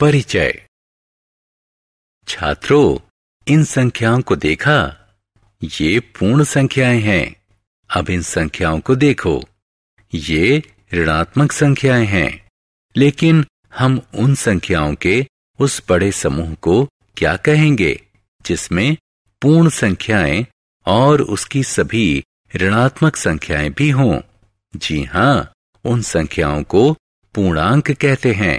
परिचय छात्रों इन संख्याओं को देखा ये पूर्ण संख्याएं हैं अब इन संख्याओं को देखो ये ऋणात्मक संख्याएं हैं लेकिन हम उन संख्याओं के उस बड़े समूह को क्या कहेंगे जिसमें पूर्ण संख्याएं और उसकी सभी ऋणात्मक संख्याएं भी हों जी हां उन संख्याओं को पूर्णांक कहते हैं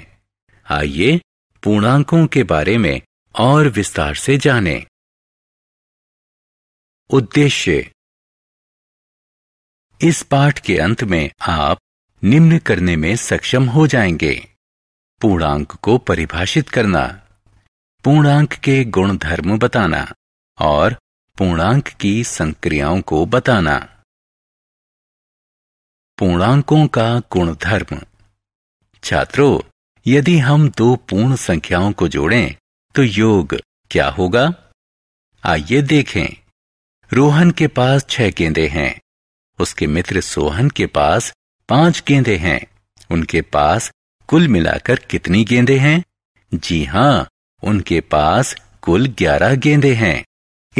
आइए पूर्णांकों के बारे में और विस्तार से जानें। उद्देश्य इस पाठ के अंत में आप निम्न करने में सक्षम हो जाएंगे पूर्णांक को परिभाषित करना पूर्णांक के गुणधर्म बताना और पूर्णांक की संक्रियाओं को बताना पूर्णांकों का गुणधर्म छात्रों यदि हम दो पूर्ण संख्याओं को जोड़ें तो योग क्या होगा आइए देखें रोहन के पास छह गेंदे हैं उसके मित्र सोहन के पास पांच गेंदे हैं उनके पास कुल मिलाकर कितनी गेंदे हैं जी हां उनके पास कुल ग्यारह गेंदे हैं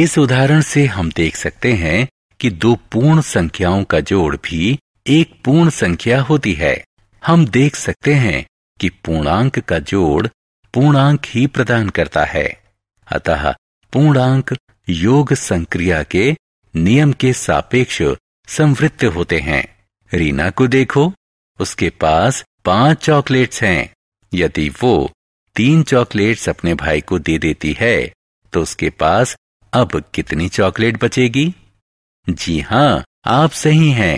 इस उदाहरण से हम देख सकते हैं कि दो पूर्ण संख्याओं का जोड़ भी एक पूर्ण संख्या होती है हम देख सकते हैं कि पूर्णांक का जोड़ पूर्णांक ही प्रदान करता है अतः पूर्णांक योग संक्रिया के नियम के सापेक्ष संवृत्त होते हैं रीना को देखो उसके पास पांच चॉकलेट्स हैं यदि वो तीन चॉकलेट्स अपने भाई को दे देती है तो उसके पास अब कितनी चॉकलेट बचेगी जी हाँ आप सही हैं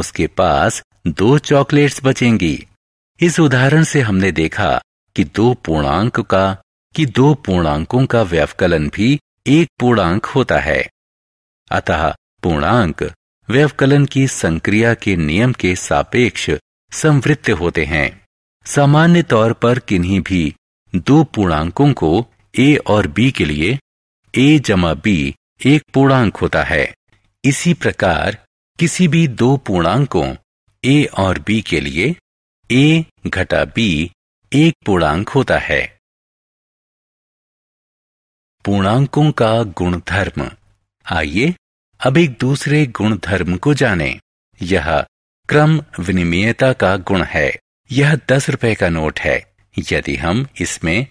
उसके पास दो चॉकलेट्स बचेंगी इस उदाहरण से हमने देखा कि दो पूर्णांक का कि दो पूर्णांकों का व्यवकलन भी एक पूर्णांक होता है अतः पूर्णांक व्यवकलन की संक्रिया के नियम के सापेक्ष संवृत्त होते हैं सामान्य तौर पर किन्हीं भी दो पूर्णांकों को ए और बी के लिए ए जमा बी एक पूर्णांक होता है इसी प्रकार किसी भी दो पूर्णांकों ए और बी के लिए ए घटा बी एक पूर्णांक होता है पूर्णांकों का गुणधर्म आइए अब एक दूसरे गुणधर्म को जानें। यह क्रम विनिमयता का गुण है यह दस रुपए का नोट है यदि हम इसमें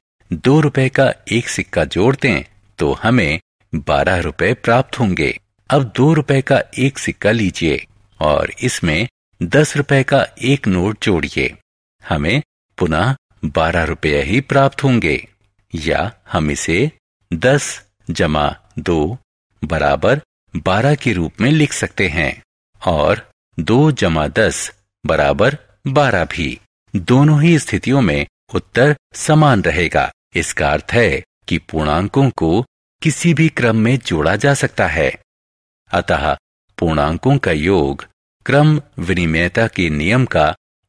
दो रुपए का एक सिक्का जोड़ते हैं तो हमें बारह रुपए प्राप्त होंगे अब दो रुपए का एक सिक्का लीजिए और इसमें दस रुपए का एक नोट जोड़िए हमें पुनः बारह रुपये ही प्राप्त होंगे या हम इसे दस जमा दो बराबर बारह के रूप में लिख सकते हैं और दो जमा दस बराबर बारह भी दोनों ही स्थितियों में उत्तर समान रहेगा इसका अर्थ है कि पूर्णांकों को किसी भी क्रम में जोड़ा जा सकता है अतः पूर्णांकों का योग क्रम विनिमयता के नियम का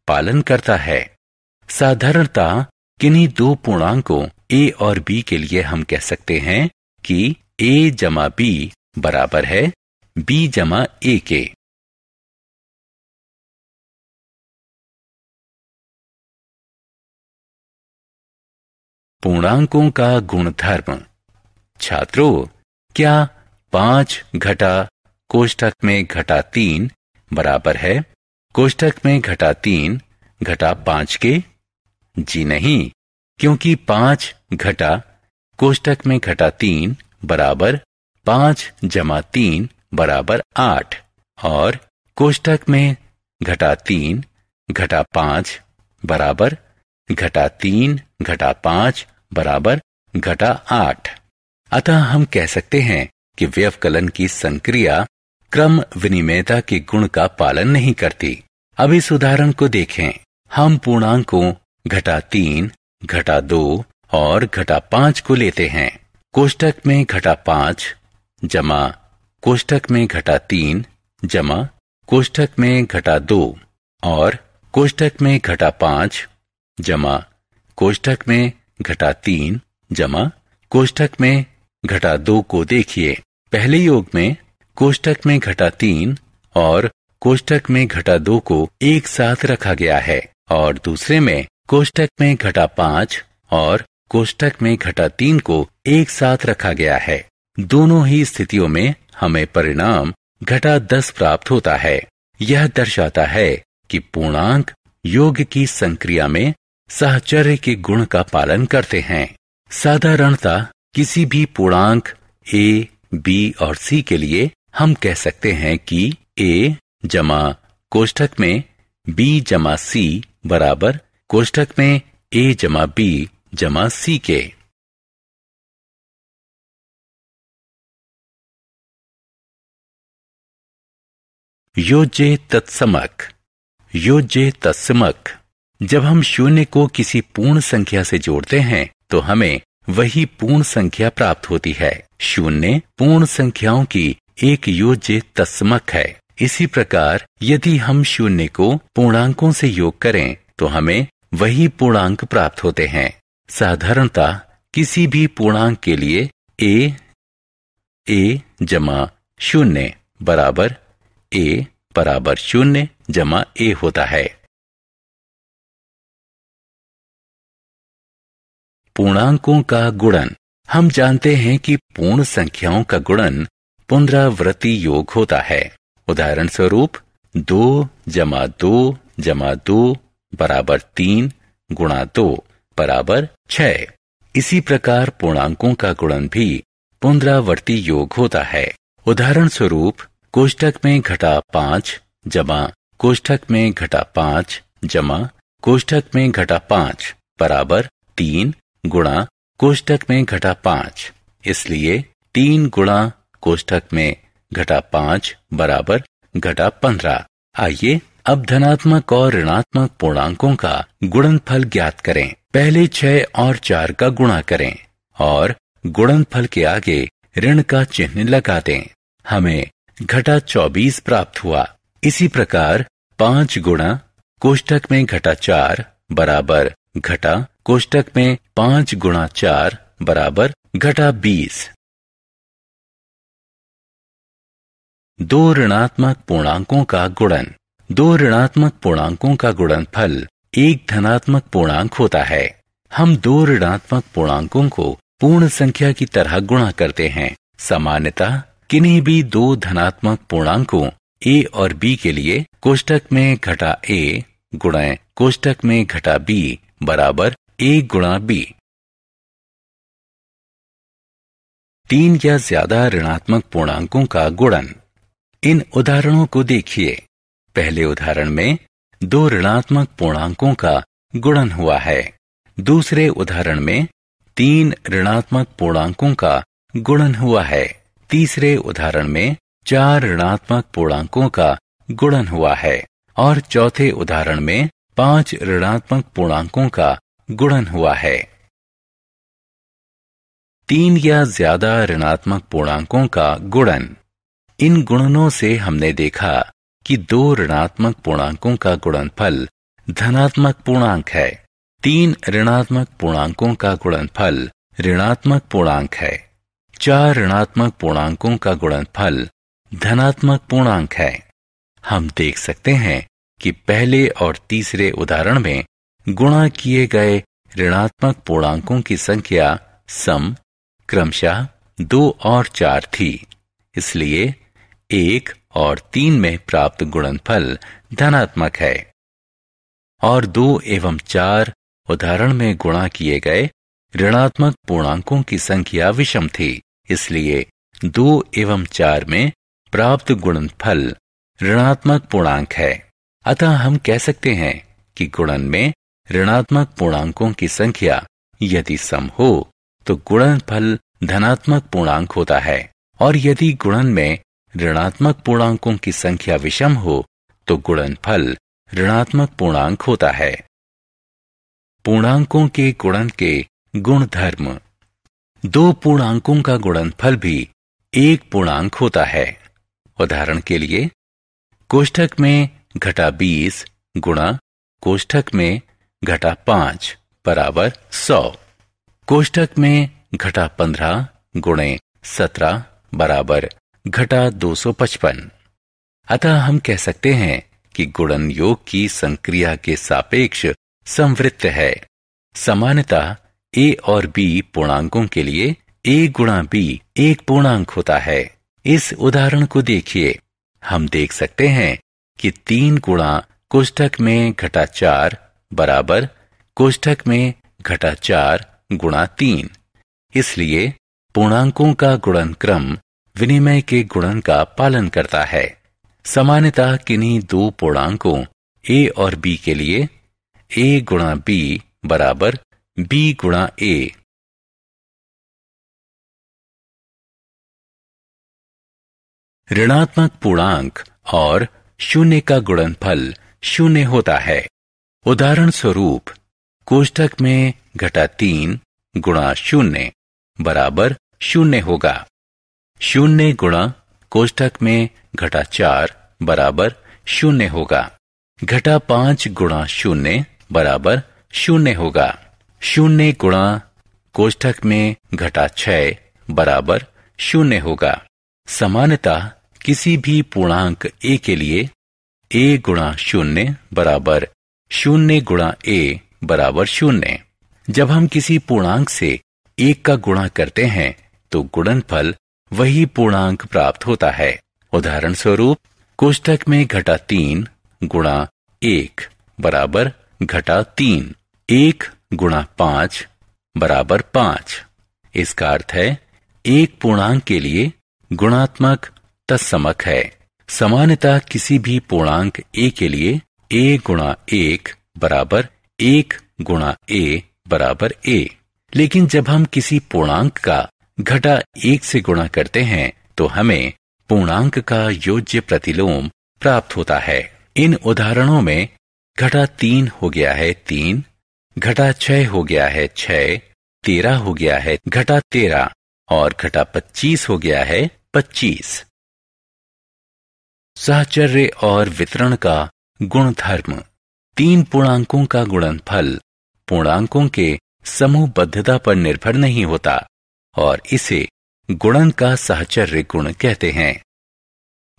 पालन करता है साधारणता किन्हीं दो पूर्णांकों ए और बी के लिए हम कह सकते हैं कि ए जमा बी बराबर है बी जमा ए के पूर्णांकों का गुणधर्म छात्रों क्या पांच घटा कोष्ठक में घटा तीन बराबर है कोष्टक में घटा तीन घटा पांच के जी नहीं क्योंकि पांच घटा कोष्टक में घटा तीन बराबर पांच जमा तीन बराबर आठ और कोष्टक में घटा तीन घटा पांच बराबर घटा तीन घटा पांच बराबर घटा आठ अतः हम कह सकते हैं कि व्यवकलन की संक्रिया क्रम विनिमयता के गुण का पालन नहीं करती अब इस उदाहरण को देखें हम पूर्णांकों घटा तीन घटा दो और घटा पांच को लेते हैं कोष्टक में घटा पांच जमा कोष्टक में घटा तीन जमा कोष्टक में घटा दो और कोष्टक में घटा पांच जमा कोष्टक में घटा तीन जमा कोष्टक में घटा दो को देखिए पहले योग में कोष्टक में घटा तीन और कोष्टक में घटा दो को एक साथ रखा गया है और दूसरे में कोष्टक में घटा पांच और कोष्टक में घटा तीन को एक साथ रखा गया है दोनों ही स्थितियों में हमें परिणाम घटा दस प्राप्त होता है यह दर्शाता है कि पूर्णांक योग की संक्रिया में सहचर्य के गुण का पालन करते हैं साधारणता किसी भी पूर्णांक ए बी और सी के लिए हम कह सकते हैं कि ए जमा कोष्ठक में बी जमा सी बराबर कोष्ठक में ए जमा बी जमा सी के योजे तत्समक योजे तत्समक जब हम शून्य को किसी पूर्ण संख्या से जोड़ते हैं तो हमें वही पूर्ण संख्या प्राप्त होती है शून्य पूर्ण संख्याओं की एक योज्य तस्मक है इसी प्रकार यदि हम शून्य को पूर्णांकों से योग करें तो हमें वही पूर्णांक प्राप्त होते हैं साधारणता किसी भी पूर्णांक के लिए ए ए जमा शून्य बराबर ए बराबर शून्य जमा ए होता है पूर्णांकों का गुणन हम जानते हैं कि पूर्ण संख्याओं का गुणन पुनरावृत्ति योग होता है उदाहरण स्वरूप दो जमा दो जमा दो बराबर तीन गुणा दो बराबर छ इसी प्रकार पूर्णांकों का गुणन भी पुनरावर्ती योग होता है उदाहरण स्वरूप कोष्ठक में घटा पांच जमा कोष्ठक में घटा पांच जमा कोष्ठक में घटा पांच बराबर तीन गुणा कोष्ठक में घटा पांच इसलिए तीन गुणा कोष्ठक में घटा पांच बराबर घटा पंद्रह आइए अब धनात्मक और ऋणात्मक पूर्णांकों का गुणनफल ज्ञात करें पहले छह और चार का गुणा करें और गुणनफल के आगे ऋण का चिन्ह लगा दें हमें घटा चौबीस प्राप्त हुआ इसी प्रकार पांच गुणा कोष्टक में घटा चार बराबर घटा कोष्टक में पांच गुणा चार बराबर घटा बीस दो ऋणात्मक पूर्णांकों का गुणन दो ऋणात्मक पूर्णांकों का गुणन फल एक धनात्मक पूर्णांक होता है हम दो ऋणात्मक पूर्णांकों को पूर्ण संख्या की तरह गुणा करते हैं सामान्यता किन्हीं भी दो धनात्मक पूर्णांकों ए और बी के लिए कोष्टक में घटा ए गुणा कोष्टक में घटा बी बराबर ए गुणा बी तीन या ज्यादा ऋणात्मक पूर्णांकों का गुणन इन उदाहरणों को देखिए पहले उदाहरण में दो ऋणात्मक पूर्णांकों का गुणन हुआ है दूसरे उदाहरण में तीन ऋणात्मक पूर्णांकों का गुणन हुआ है तीसरे उदाहरण में चार ऋणात्मक पूर्णांकों का गुणन हुआ है और चौथे उदाहरण में पांच ऋणात्मक पूर्णांकों का गुणन हुआ है तीन या ज्यादा ऋणात्मक पूर्णांकों का गुणन इन गुणनों से हमने देखा कि दो ऋणात्मक पूर्णांकों का गुणनफल धनात्मक पूर्णांक है तीन ऋणात्मक पूर्णांकों का गुणनफल ऋणात्मक पूर्णांक है चार ऋणात्मक पूर्णांकों का गुणनफल धनात्मक पूर्णांक है हम देख सकते हैं कि पहले और तीसरे उदाहरण में गुणा किए गए ऋणात्मक पूर्णांकों की संख्या सम क्रमशः दो और चार थी इसलिए एक और तीन में प्राप्त गुणनफल धनात्मक है और दो एवं चार उदाहरण में गुणा किए गए ऋणात्मक पूर्णांकों की संख्या विषम थी इसलिए दो एवं चार में प्राप्त गुणनफल ऋणात्मक पूर्णांक है अतः हम कह सकते हैं कि गुणन में ऋणात्मक पूर्णांकों की संख्या यदि सम हो तो गुणनफल धनात्मक पूर्णांक होता है और यदि गुणन में ऋणात्मक पूर्णांकों की संख्या विषम हो तो गुणनफल ऋणात्मक पूर्णांक होता है पूर्णांकों के गुणन के गुणधर्म दो पूर्णांकों का गुणनफल भी एक पूर्णांक होता है उदाहरण के लिए कोष्ठक में घटा बीस गुणा कोष्ठक में घटा पांच बराबर सौ कोष्ठक में घटा पंद्रह गुणे सत्रह बराबर घटा 255 अतः हम कह सकते हैं कि गुणन योग की संक्रिया के सापेक्ष संवृत्त है समानता ए और बी पूर्णांकों के लिए ए गुणा बी एक पूर्णांक होता है इस उदाहरण को देखिए हम देख सकते हैं कि तीन गुणा कोष्ठक में घटा चार बराबर कोष्ठक में घटा चार गुणा तीन इसलिए पूर्णांकों का गुणन क्रम विनिमय के गुणन का पालन करता है सामान्यतः किन्हीं दो पूर्णांकों ए और बी के लिए ए गुणा बी बराबर बी गुणा ए ऋणात्मक पूर्णांक और शून्य का गुणनफल शून्य होता है उदाहरण स्वरूप कोष्ठक में घटा तीन गुणा शून्य बराबर शून्य होगा शून्य गुणा कोष्ठक में घटा चार बराबर शून्य होगा घटा पांच गुणा शून्य बराबर शून्य होगा शून्य गुणा कोष्ठक में घटा छय बराबर शून्य होगा समानता किसी भी पूर्णांक ए के लिए ए गुणा शून्य बराबर शून्य गुणा ए बराबर शून्य जब हम किसी पूर्णांक से एक का गुणा करते हैं तो गुणनफल वही पूर्णांक प्राप्त होता है उदाहरण स्वरूप कोष्टक में घटा तीन गुणा एक बराबर घटा तीन एक गुणा पांच बराबर पांच इसका अर्थ है एक पूर्णांक के लिए गुणात्मक तत्समक है समानता किसी भी पूर्णांक ए के लिए ए गुणा एक बराबर एक गुणा ए बराबर ए लेकिन जब हम किसी पूर्णांक का घटा एक से गुणा करते हैं तो हमें पूर्णांक का योज्य प्रतिलोम प्राप्त होता है इन उदाहरणों में घटा तीन हो गया है तीन घटा छह हो गया है छह तेरह हो गया है घटा तेरह और घटा पच्चीस हो गया है पच्चीस साहचर्य और वितरण का गुणधर्म तीन पूर्णांकों का गुणनफल पूर्णांकों के समूहबद्धता पर निर्भर नहीं होता और इसे गुणन का सहचर्य गुण कहते हैं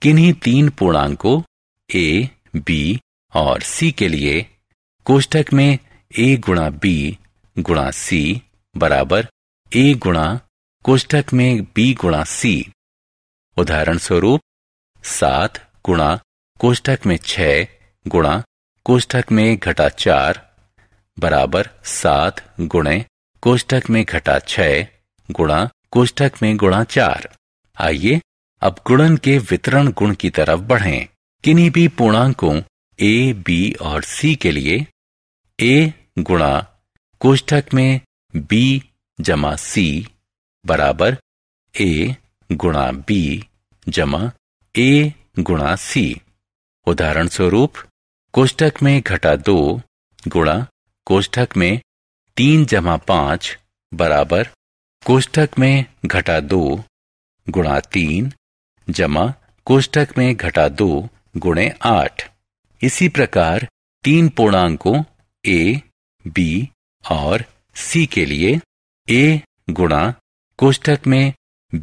किन्हीं तीन पूर्णांकों ए बी और सी के लिए कोष्टक में ए गुणा बी गुणा सी बराबर ए गुणा कोष्टक में बी गुणा सी उदाहरण स्वरूप सात गुणा कोष्टक में छ गुणा कोष्टक में घटा चार बराबर सात गुणे कोष्टक में घटा छह गुणा कोष्ठक में गुणा चार आइए अब गुणन के वितरण गुण की तरफ बढ़ें किन्हीं भी पूर्णांकों ए बी और सी के लिए ए गुणा कोष्ठक में बी जमा सी बराबर ए गुणा बी जमा ए गुणा सी उदाहरण स्वरूप कोष्ठक में घटा दो गुणा कोष्ठक में तीन जमा पांच बराबर कोष्ठक में घटा दो गुणा तीन जमा कोष्ठक में घटा दो गुणे आठ इसी प्रकार तीन पूर्णांकों ए बी और सी के लिए ए गुणा कोष्ठक में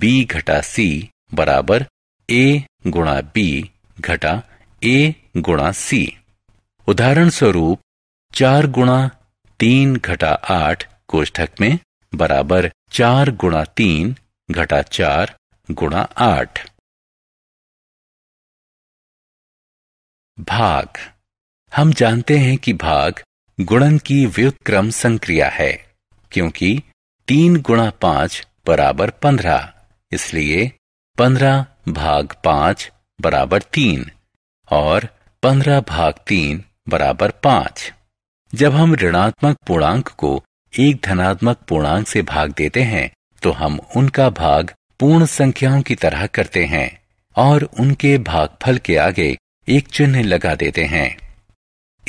बी घटा सी बराबर ए गुणा बी घटा ए गुणा सी उदाहरण स्वरूप चार गुणा तीन घटा आठ कोष्ठक में बराबर चार गुणा तीन घटा चार गुणा आठ भाग हम जानते हैं कि भाग गुणन की व्युत्क्रम संक्रिया है क्योंकि तीन गुणा पांच बराबर पंद्रह इसलिए पंद्रह भाग पांच बराबर तीन और पंद्रह भाग तीन बराबर पांच जब हम ऋणात्मक पूर्णांक को एक धनात्मक पूर्णांक से भाग देते हैं तो हम उनका भाग पूर्ण संख्याओं की तरह करते हैं और उनके भागफल के आगे एक चिन्ह लगा देते हैं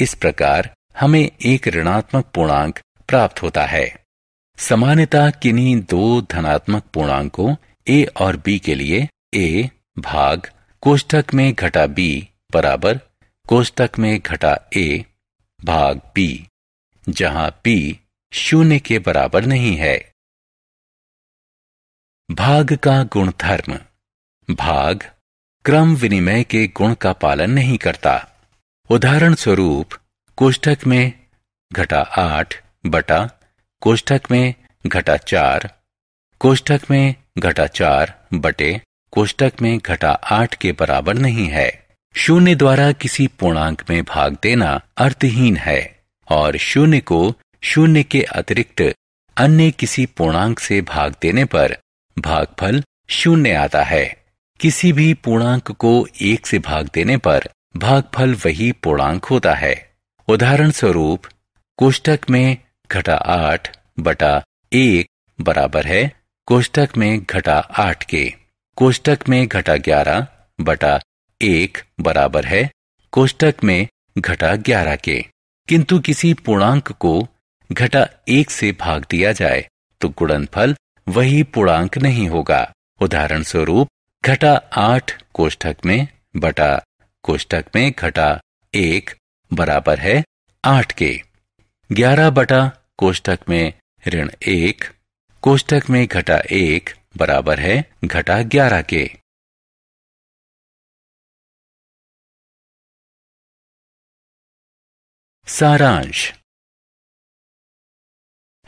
इस प्रकार हमें एक ऋणात्मक पूर्णांक प्राप्त होता है सामान्यता किन्हीं दो धनात्मक पूर्णांकों ए और बी के लिए ए भाग कोष्टक में घटा बी बराबर कोष्टक में घटा ए भाग बी जहां बी शून्य के बराबर नहीं है भाग का गुणधर्म भाग क्रम विनिमय के गुण का पालन नहीं करता उदाहरण स्वरूप कोष्ठक में घटा आठ बटा कोष्ठक में घटा चार कोष्ठक में घटा चार बटे कोष्ठक में घटा आठ के बराबर नहीं है शून्य द्वारा किसी पूर्णांक में भाग देना अर्थहीन है और शून्य को शून्य के अतिरिक्त अन्य किसी पूर्णांक से भाग देने पर भागफल शून्य आता है किसी भी पूर्णांक को एक से भाग देने पर भागफल वही पूर्णांक होता है उदाहरण स्वरूप कोष्टक में घटा आठ बटा एक बराबर है कोष्टक में घटा आठ के कोष्टक में घटा ग्यारह बटा एक बराबर है कोष्टक में घटा ग्यारह के किंतु किसी पूर्णांक को घटा एक से भाग दिया जाए तो गुणनफल वही पूर्णांक नहीं होगा उदाहरण स्वरूप घटा आठ कोष्ठक में बटा कोष्ठक में घटा एक बराबर है आठ के ग्यारह बटा कोष्ठक में ऋण एक कोष्ठक में घटा एक बराबर है घटा ग्यारह के सारांश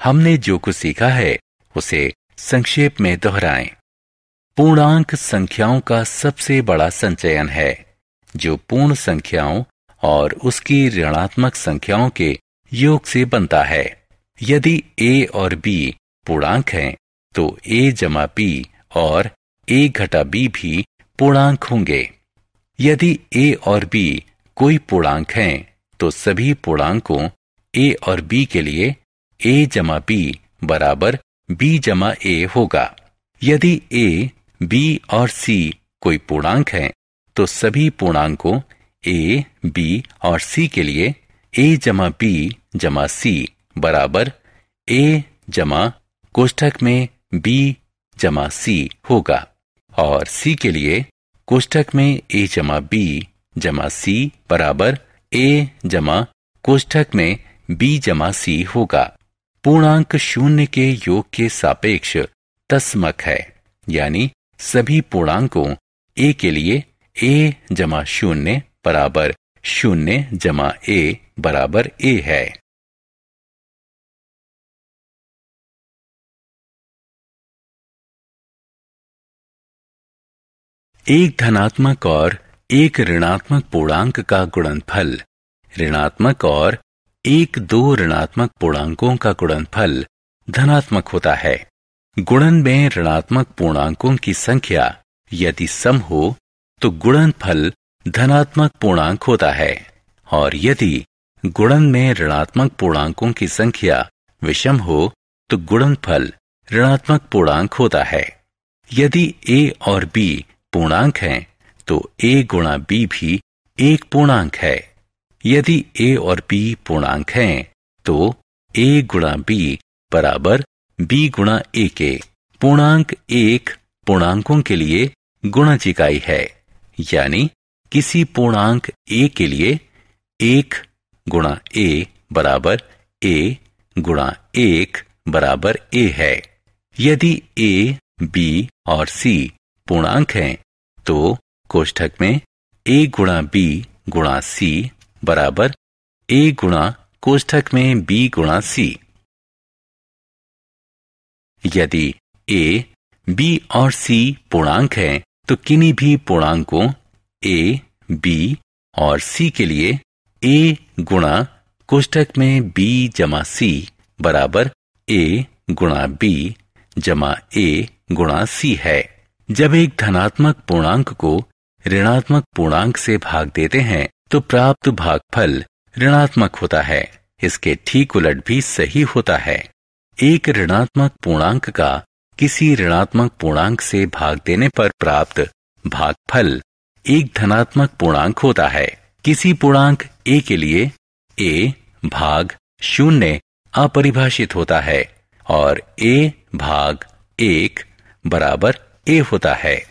हमने जो कुछ सीखा है उसे संक्षेप में दोहराएं। पूर्णांक संख्याओं का सबसे बड़ा संचयन है जो पूर्ण संख्याओं और उसकी ऋणात्मक संख्याओं के योग से बनता है यदि a और b पूर्णांक हैं, तो a जमा बी और a घटा बी भी पूर्णांक होंगे यदि a और b कोई पूर्णांक हैं, तो सभी पूर्णांकों a और b के लिए ए जमा बी बराबर बी जमा ए होगा यदि ए बी और सी कोई पूर्णांक है तो सभी पूर्णांकों ए बी और सी के लिए ए जमा बी जमा सी बराबर ए जमा कोष्ठक में बी जमा सी होगा और सी के लिए कोष्ठक में ए जमा बी जमा सी बराबर ए जमा कोष्ठक में बी जमा सी होगा पूर्णांक शून्य के योग के सापेक्ष तस्मक है यानी सभी पूर्णांकों ए के लिए ए जमा शून्य बराबर शून्य जमा ए बराबर ए है एक धनात्मक और एक ऋणात्मक पूर्णांक का गुणनफल ऋणात्मक और एक दो ऋणात्मक पूर्णांकों का गुणनफल धनात्मक होता है गुणन में ऋणात्मक पूर्णांकों की संख्या यदि सम हो तो गुणनफल धनात्मक पूर्णांक होता है और यदि गुणन में ऋणात्मक पूर्णांकों की संख्या विषम हो तो गुणनफल ऋणात्मक पूर्णांक होता है यदि ए और बी पूर्णांक हैं तो ए गुणा बी भी एक पूर्णांक है यदि ए और बी पूर्णांक हैं, तो ए गुणा बी बराबर बी गुणा ए के पूर्णांक एक पूर्णांकों के लिए गुणज इकाई है यानी किसी पूर्णांक ए के लिए एक गुणा ए बराबर ए गुणा एक बराबर ए है यदि ए बी और सी पूर्णांक हैं, तो कोष्ठक में ए गुणा बी गुणा सी बराबर ए गुणा कोष्ठक में बी गुणा सी यदि ए बी और सी पूर्णांक है तो किन्हीं भी पूर्णांकों ए बी और सी के लिए ए गुणा कोष्ठक में बी जमा सी बराबर ए गुणा बी जमा ए गुणा सी है जब एक धनात्मक पूर्णांक को ऋणात्मक पूर्णांक से भाग देते हैं तो प्राप्त भागफल ऋणात्मक होता है इसके ठीक उलट भी सही होता है एक ऋणात्मक पूर्णांक का किसी ऋणात्मक पूर्णांक से भाग देने पर प्राप्त भागफल एक धनात्मक पूर्णांक होता है किसी पूर्णांक ए के लिए ए भाग शून्य अपरिभाषित होता है और ए भाग एक बराबर ए होता है